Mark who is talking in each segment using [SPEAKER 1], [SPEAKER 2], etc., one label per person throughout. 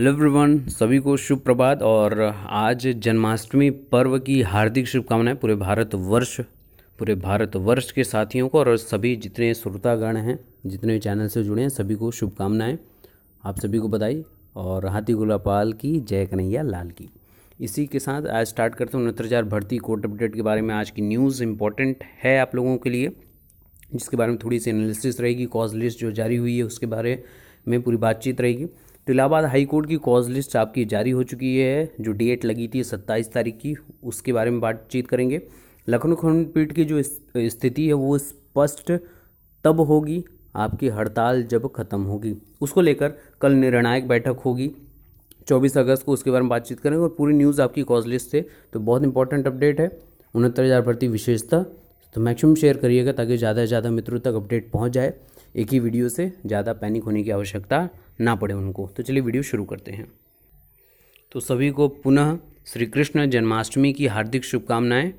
[SPEAKER 1] hello everyone सभी को शुभ प्रभात और आज जन्माष्टमी पर्व की हार्दिक शुभकामनाएं पूरे भारत वर्ष पूरे भारत वर्ष के साथियों को और सभी जितने श्रोतागण हैं जितने चैनल से जुड़े हैं सभी को शुभकामनाएं आप सभी को बधाई और हाथी गुलापाल की जय कन्हैया लाल की इसी के साथ आज स्टार्ट करते हैं उनहत्तर भर्ती कोर्ट अपडेट के बारे में आज की न्यूज़ इंपॉर्टेंट है आप लोगों के लिए जिसके बारे में थोड़ी सी एनालिसिस रहेगी कॉज लिस्ट जो जारी हुई है उसके बारे में पूरी बातचीत रहेगी तो इलाहाबाद हाई कोर्ट की कॉज लिस्ट आपकी जारी हो चुकी है जो डेट लगी थी सत्ताईस तारीख की उसके बारे में बातचीत करेंगे लखनऊ खंडपीठ की जो स्थिति है वो स्पष्ट तब होगी आपकी हड़ताल जब ख़त्म होगी उसको लेकर कल निर्णायक बैठक होगी 24 अगस्त को उसके बारे में बातचीत करेंगे और पूरी न्यूज़ आपकी कॉज लिस्ट से तो बहुत इंपॉर्टेंट अपडेट है उनहत्तर हज़ार भर्ती विशेषता तो मैक्सिमम शेयर करिएगा ताकि ज़्यादा से ज़्यादा मित्रों तक अपडेट पहुँच जाए एक ही वीडियो से ज़्यादा पैनिक होने की आवश्यकता ना पड़े उनको तो चलिए वीडियो शुरू करते हैं तो सभी को पुनः श्री कृष्ण जन्माष्टमी की हार्दिक शुभकामनाएं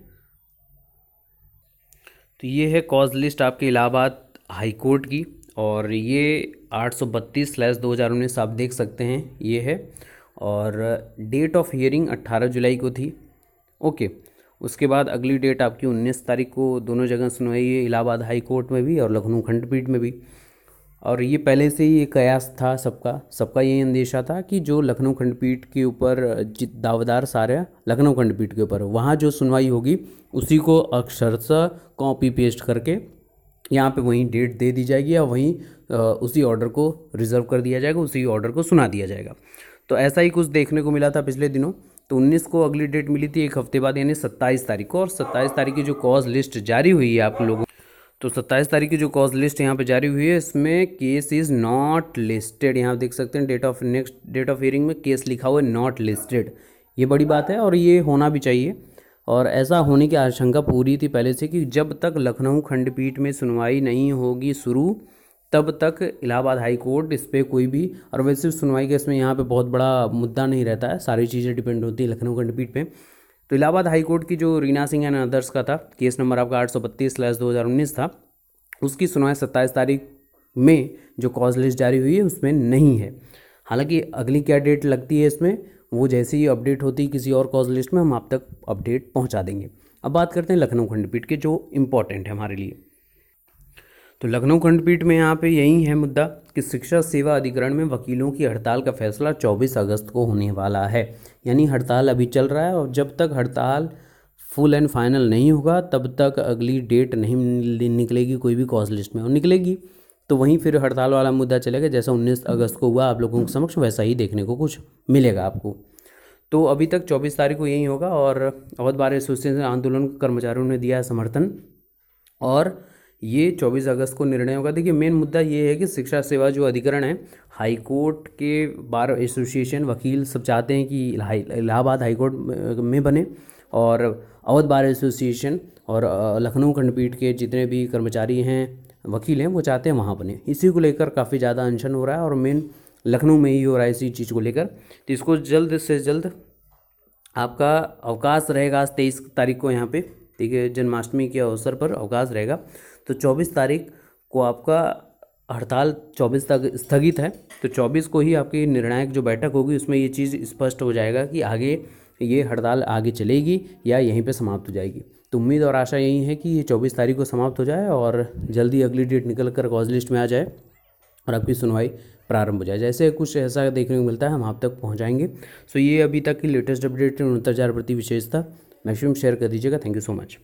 [SPEAKER 1] तो ये है कॉज लिस्ट आपके इलाहाबाद हाई कोर्ट की और ये आठ सौ दो हज़ार उन्नीस आप देख सकते हैं ये है और डेट ऑफ हियरिंग 18 जुलाई को थी ओके उसके बाद अगली डेट आपकी 19 तारीख को दोनों जगह सुनवाई है इलाहाबाद हाई कोर्ट में भी और लखनऊ खंडपीठ में भी और ये पहले से ही एक कयास था सबका सबका यही अंदेशा था कि जो लखनऊ खंडपीठ के ऊपर जित दावेदार सारे लखनऊ खंडपीठ के ऊपर वहाँ जो सुनवाई होगी उसी को अक्षरशः कॉपी पेस्ट करके यहाँ पे वहीं डेट दे दी जाएगी या वहीं उसी ऑर्डर को रिज़र्व कर दिया जाएगा उसी ऑर्डर को सुना दिया जाएगा तो ऐसा ही कुछ देखने को मिला था पिछले दिनों तो 19 को अगली डेट मिली थी एक हफ्ते बाद यानी 27 तारीख को और 27 तारीख की जो कॉज लिस्ट जारी हुई है आप लोगों तो सत्ताईस तारीख की जो कॉज लिस्ट यहाँ पे जारी हुई है इसमें केस इज़ नॉट लिस्टेड यहाँ देख सकते हैं date of next date of hearing में केस लिखा हुआ है नॉट लिस्टेड ये बड़ी बात है और ये होना भी चाहिए और ऐसा होने की आशंका पूरी थी पहले से कि जब तक लखनऊ खंडपीठ में सुनवाई नहीं होगी शुरू तब तक इलाहाबाद हाई कोर्ट इस पर कोई भी और वैसे सुनवाई के इसमें यहाँ पे बहुत बड़ा मुद्दा नहीं रहता है सारी चीज़ें डिपेंड होती हैं लखनऊ खंडपीठ पे तो इलाहाबाद हाईकोर्ट की जो रीना सिंह एंड अदर्स का था केस नंबर आपका आठ सौ बत्तीस स्लैस दो हज़ार उन्नीस था उसकी सुनवाई सत्ताईस तारीख में जो कॉज लिस्ट जारी हुई है उसमें नहीं है हालांकि अगली क्या डेट लगती है इसमें वो जैसे ही अपडेट होती है किसी और कॉज लिस्ट में हम आप तक अपडेट पहुंचा देंगे अब बात करते हैं लखनऊ खंडपीठ के जो इम्पोर्टेंट है हमारे लिए तो लखनऊ खंडपीठ में यहाँ पे यही है मुद्दा कि शिक्षा सेवा अधिकरण में वकीलों की हड़ताल का फैसला 24 अगस्त को होने वाला है यानी हड़ताल अभी चल रहा है और जब तक हड़ताल फुल एंड फाइनल नहीं होगा तब तक अगली डेट नहीं निकलेगी कोई भी कॉज लिस्ट में और निकलेगी तो वहीं फिर हड़ताल वाला मुद्दा चलेगा जैसा 19 अगस्त को हुआ आप लोगों के समक्ष वैसा ही देखने को कुछ मिलेगा आपको तो अभी तक 24 तारीख को यही होगा और अवध बार एसोसिएशन आंदोलन कर्मचारियों ने दिया है समर्थन और ये 24 अगस्त को निर्णय होगा देखिए मेन मुद्दा ये है कि शिक्षा सेवा जो अधिकरण है हाई कोर्ट के बार एसोसिएशन वकील सब चाहते हैं कि इलाहाबाद हाई कोर्ट में बने और अवध बार एसोसिएशन और लखनऊ खंडपीठ के जितने भी कर्मचारी हैं वकील हैं वो चाहते हैं वहाँ बने इसी को लेकर काफ़ी ज़्यादा अनशन हो रहा है और मेन लखनऊ में ही हो रहा है इसी चीज़ को लेकर तो इसको जल्द से जल्द आपका अवकाश रहेगा आज तेईस तारीख को यहाँ पे ठीक है जन्माष्टमी के अवसर पर अवकाश रहेगा तो चौबीस तारीख को आपका हड़ताल 24 तक स्थगित है तो 24 को ही आपकी निर्णायक जो बैठक होगी उसमें ये चीज़ स्पष्ट हो जाएगा कि आगे ये हड़ताल आगे चलेगी या यहीं पे समाप्त हो जाएगी तो उम्मीद और आशा यही है कि ये 24 तारीख को समाप्त हो जाए और जल्दी अगली डेट निकल कर कॉज लिस्ट में आ जाए और आपकी सुनवाई प्रारंभ हो जाए जैसे कुछ ऐसा देखने को मिलता है हम आप तक पहुँचाएँगे सो ये अभी तक की लेटेस्ट अपडेट उनहत्तर प्रति विशेषता मैक्सिमम शेयर कर दीजिएगा थैंक यू सो मच